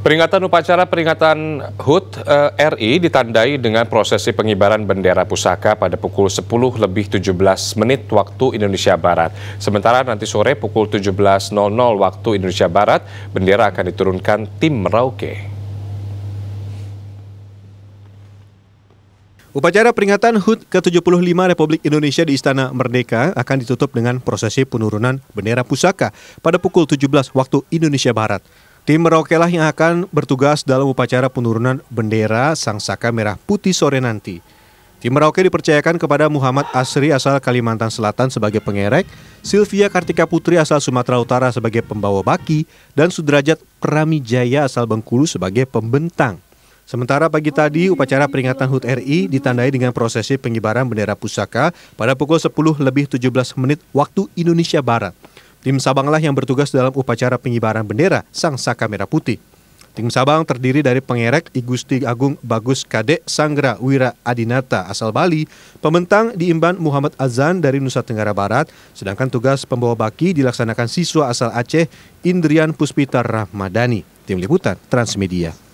Peringatan upacara peringatan HUT eh, RI ditandai dengan prosesi pengibaran bendera pusaka pada pukul 10 lebih 17 menit waktu Indonesia Barat. Sementara nanti sore pukul 17.00 waktu Indonesia Barat, bendera akan diturunkan tim Merauke. Upacara peringatan HUT ke-75 Republik Indonesia di Istana Merdeka akan ditutup dengan prosesi penurunan bendera pusaka pada pukul 17 waktu Indonesia Barat. Tim Merauke lah yang akan bertugas dalam upacara penurunan bendera Sang Saka Merah Putih sore nanti. Tim Merauke dipercayakan kepada Muhammad Asri asal Kalimantan Selatan sebagai pengerek, Sylvia Kartika Putri asal Sumatera Utara sebagai pembawa baki, dan Sudrajat Pramijaya asal Bengkulu sebagai pembentang. Sementara pagi tadi, upacara peringatan HUT RI ditandai dengan prosesi pengibaran bendera pusaka pada pukul 10 lebih 17 menit waktu Indonesia Barat. Tim Sabanglah yang bertugas dalam upacara pengibaran bendera Sang Saka Merah Putih. Tim Sabang terdiri dari pengerek I Gusti Agung Bagus Kade Sanggra Wira Adinata asal Bali, pementang diimban Muhammad Azan dari Nusa Tenggara Barat, sedangkan tugas pembawa baki dilaksanakan siswa asal Aceh Indrian Puspita Rahmadani. Tim Liputan Transmedia.